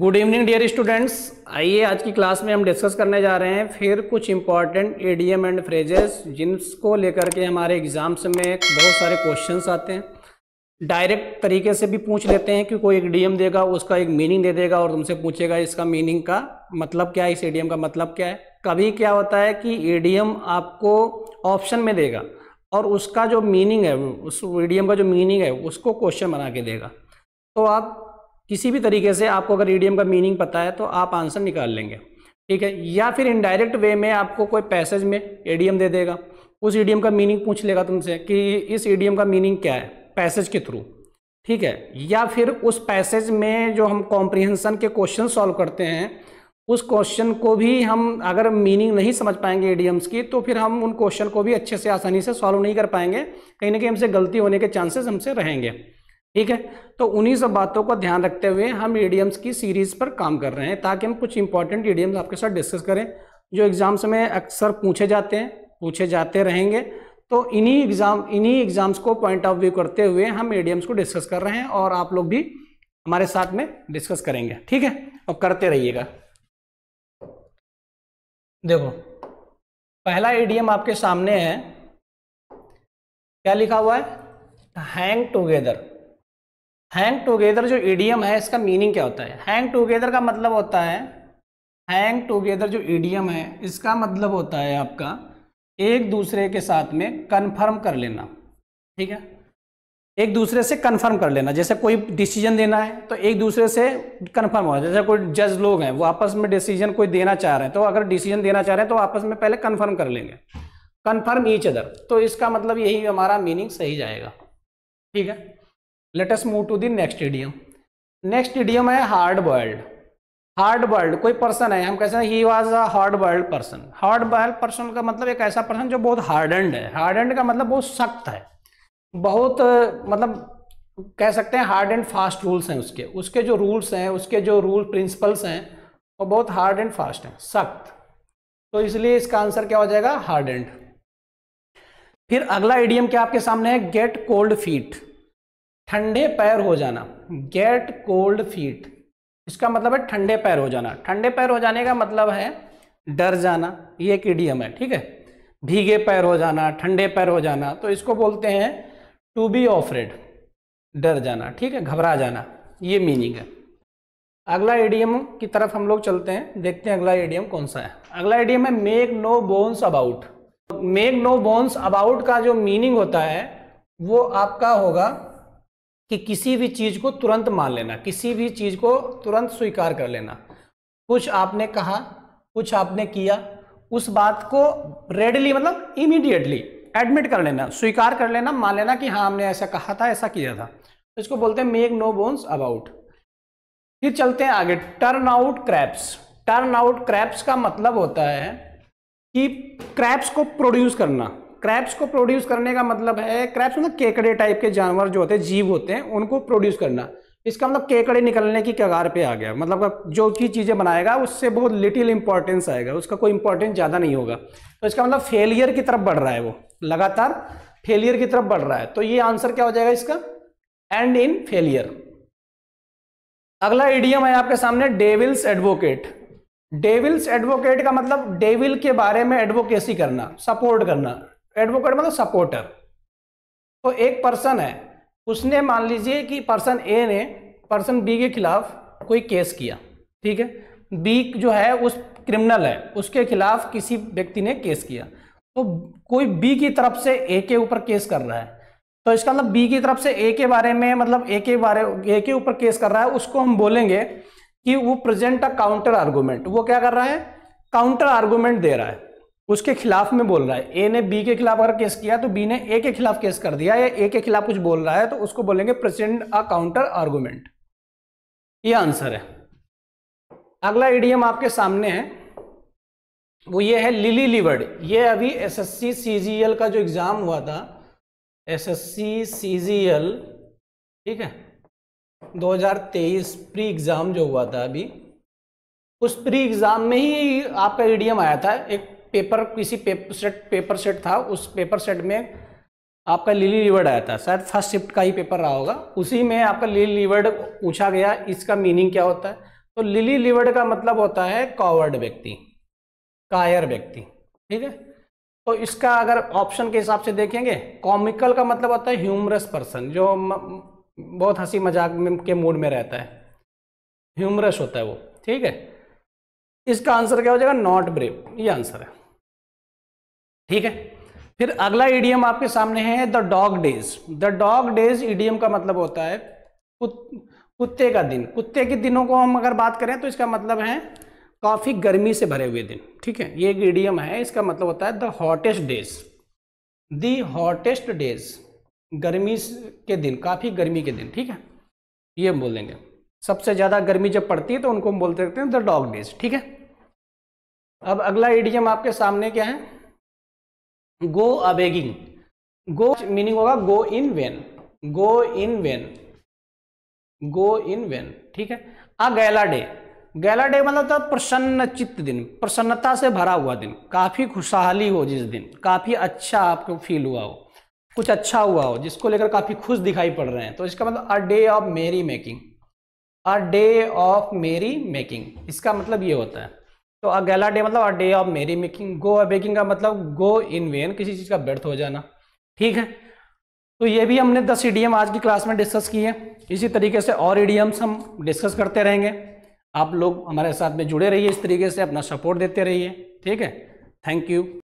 good evening dear students आइए आज की क्लास में हम डिस्कस करने जा रहे हैं फिर कुछ इंपॉर्टेंट एडीएम एंड फ्रेजेस जिनको लेकर के हमारे एग्जाम्स में बहुत सारे क्वेश्चंस आते हैं डायरेक्ट तरीके से भी पूछ लेते हैं कि कोई एक डीएम देगा उसका एक मीनिंग दे देगा और तुमसे पूछेगा इसका मीनिंग का मतलब क्या है इस एडीएम का मतलब क्या है कभी क्या होता है कि एडीएम आपको ऑप्शन में देगा और उसका जो मीनिंग है उस एडीएम का जो मीनिंग है उसको क्वेश्चन बना के देगा तो आप किसी भी तरीके से आपको अगर ईडीएम का मीनिंग पता है तो आप आंसर निकाल लेंगे ठीक है या फिर इनडायरेक्ट वे में आपको कोई पैसेज में ईडीएम दे देगा उस ईडीएम का मीनिंग पूछ लेगा तुमसे कि इस ईडीएम का मीनिंग क्या है पैसेज के थ्रू ठीक है या फिर उस पैसेज में जो हम कॉम्प्रिहेंसन के क्वेश्चन सॉल्व करते हैं उस क्वेश्चन को भी हम अगर मीनिंग नहीं समझ पाएंगे एडीएम्स की तो फिर हम उन क्वेश्चन को भी अच्छे से आसानी से सॉल्व नहीं कर पाएंगे कहीं ना कहीं हमसे गलती होने के चांसेस हमसे रहेंगे ठीक है तो उन्हीं सब बातों को ध्यान रखते हुए हम ईडीएम्स की सीरीज पर काम कर रहे हैं ताकि हम कुछ इंपॉर्टेंट ईडीएम्स आपके साथ डिस्कस करें जो एग्जाम्स में अक्सर पूछे जाते हैं पूछे जाते रहेंगे तो इन्हीं एग्जाम इन्हीं एग्जाम्स को पॉइंट ऑफ व्यू करते हुए हम ईडीएम्स को डिस्कस कर रहे हैं और आप लोग भी हमारे साथ में डिस्कस करेंगे ठीक है और करते रहिएगा देखो पहला ईडीएम आपके सामने है क्या लिखा हुआ है हैंग टुगेदर हैंग टुगेदर जो ईडीएम है इसका मीनिंग क्या होता है हैंग टुगेदर का मतलब होता है हैंग टुगेदर जो ईडीएम है इसका मतलब होता है आपका एक दूसरे के साथ में कन्फर्म कर लेना ठीक है एक दूसरे से कन्फर्म कर लेना जैसे कोई डिसीजन देना है तो एक दूसरे से कन्फर्म होना जैसे कोई जज लोग हैं वो आपस में डिसीजन कोई देना चाह रहे हैं तो अगर डिसीजन देना चाह रहे हैं तो आपस में पहले कन्फर्म कर लेंगे कन्फर्म ईच अदर तो इसका मतलब यही हमारा मीनिंग सही जाएगा ठीक है let us move to the next idiom next idiom है हार्ड वर्ल्ड हार्ड वर्ल्ड कोई पर्सन है हम कहते हैं he was a hard world person hard world person का मतलब एक ऐसा पर्सन जो बहुत हार्डेंड है हार्डेंड का मतलब बहुत सख्त है बहुत मतलब कह सकते हैं हार्ड एंड फास्ट रूल्स हैं उसके उसके जो रूल्स हैं उसके जो रूल प्रिंसिपल्स हैं वो बहुत हार्ड एंड फास्ट हैं सख्त तो इसलिए इसका आंसर क्या हो जाएगा हार्ड एंड फिर अगला इडियम क्या आपके सामने है गेट कोल्ड फीट ठंडे पैर हो जाना गेट कोल्ड फीट इसका मतलब है ठंडे पैर हो जाना ठंडे पैर हो जाने का मतलब है डर जाना ये एक इडियम है ठीक है भीगे पैर हो जाना ठंडे पैर हो जाना तो इसको बोलते हैं टू बी ऑफरेड डर जाना ठीक है घबरा जाना ये मीनिंग है अगला एडियम की तरफ हम लोग चलते हैं देखते हैं अगला एडियम कौन सा है अगला एडियम है make no bones about make no bones about का जो मीनिंग होता है वो आपका होगा कि किसी भी चीज़ को तुरंत मान लेना किसी भी चीज़ को तुरंत स्वीकार कर लेना कुछ आपने कहा कुछ आपने किया उस बात को रेडली मतलब इमीडिएटली एडमिट कर लेना स्वीकार कर लेना मान लेना कि हाँ हमने ऐसा कहा था ऐसा किया था तो इसको बोलते हैं मेक नो बोन्स अबाउट फिर चलते हैं आगे turn out craps turn out craps का मतलब होता है कि क्रैप्स को प्रोड्यूस करना क्रैप्स को प्रोड्यूस करने का मतलब है क्रैप्स मतलब केकड़े टाइप के जानवर जो होते हैं जीव होते हैं उनको प्रोड्यूस करना इसका मतलब केकड़े निकलने की कगार पे आ गया मतलब जो की चीज़ें बनाएगा उससे बहुत लिटिल इंपॉर्टेंस आएगा उसका कोई इंपॉर्टेंस ज़्यादा नहीं होगा तो इसका मतलब फेलियर की तरफ बढ़ रहा है वो लगातार फेलियर की तरफ बढ़ रहा है तो ये आंसर क्या हो जाएगा इसका एंड इन फेलियर अगला एडियम है आपके सामने डेविल्स एडवोकेट डेविल्स एडवोकेट का मतलब डेविल के बारे में एडवोकेसी करना सपोर्ट करना एडवोकेट मतलब सपोर्टर तो एक पर्सन है उसने मान लीजिए कि पर्सन ए ने पर्सन बी के खिलाफ कोई केस किया ठीक है बी जो है उस क्रिमिनल है उसके खिलाफ किसी व्यक्ति ने केस किया तो कोई बी की तरफ से ए के ऊपर केस कर रहा है तो इसका मतलब बी की तरफ से ए के बारे में मतलब ए के बारे ए के ऊपर केस कर रहा है उसको हम बोलेंगे कि वो प्रेजेंट अ काउंटर आर्गूमेंट वो क्या कर रहा है काउंटर आर्गूमेंट दे रहा है उसके खिलाफ में बोल रहा है ए ने बी के खिलाफ अगर केस किया तो बी ने ए के खिलाफ केस कर दिया या ए के खिलाफ कुछ बोल रहा है तो उसको बोलेंगे प्रेसिडेंट अ काउंटर आर्गूमेंट ये आंसर है अगला एडीएम आपके सामने है वो ये है लिली लिवर्ड ये अभी एसएससी सीजीएल का जो एग्जाम हुआ था एसएससी सीजीएल ठीक है 2023 प्री एग्जाम जो हुआ था अभी उस प्री एग्जाम में ही आपका ईडीएम आया था एक पेपर किसी पेपर सेट पेपर सेट था उस पेपर सेट में आपका लिली लिवर्ड आया था शायद फर्स्ट शिफ्ट का ही पेपर रहा होगा उसी में आपका लिली लिवर्ड पूछा गया इसका मीनिंग क्या होता है तो लिली लिवर्ड का मतलब होता है कॉवर्ड व्यक्ति कायर व्यक्ति ठीक है तो इसका अगर ऑप्शन के हिसाब से देखेंगे कॉमिकल का मतलब होता है ह्यूमरस पर्सन जो बहुत हंसी मजाक के मूड में रहता है ह्यूमरस होता है वो ठीक है इसका आंसर क्या हो जाएगा नॉट ब्रेव ये आंसर है ठीक है फिर अगला ईडीएम आपके सामने है the dog days the dog days idiom का मतलब होता है कुत्ते का दिन कुत्ते के दिनों को हम अगर बात करें तो इसका मतलब है काफ़ी गर्मी से भरे हुए दिन ठीक है ये एक ईडीएम है इसका मतलब होता है the hottest days the hottest days गर्मी के दिन काफ़ी गर्मी के दिन ठीक है ये हम बोल देंगे सबसे ज़्यादा गर्मी जब पड़ती है तो उनको हम बोलते रहते हैं द डॉग डेज ठीक है अब अगला ईडीएम आपके सामने क्या है गो अबेगिंग गो मीनिंग होगा go in vain go in vain go in vain ठीक है अ गैला डे गैला डे मतलब तो प्रसन्न चित्त दिन प्रसन्नता से भरा हुआ दिन काफ़ी खुशहाली हो जिस दिन काफ़ी अच्छा आपको फील हुआ हो कुछ अच्छा हुआ हो जिसको लेकर काफ़ी खुश दिखाई पड़ रहे हैं तो इसका मतलब a day of merry making a day of merry making इसका मतलब ये होता है तो अगला डे मतलब a day of merry making go begging का मतलब गो इन वेन किसी चीज़ का व्यर्थ हो जाना ठीक है तो ये भी हमने दस ईडीएम आज की क्लास में डिस्कस किए इसी तरीके से और ईडीएम्स हम डिस्कस करते रहेंगे आप लोग हमारे साथ में जुड़े रहिए इस तरीके से अपना सपोर्ट देते रहिए ठीक है थैंक यू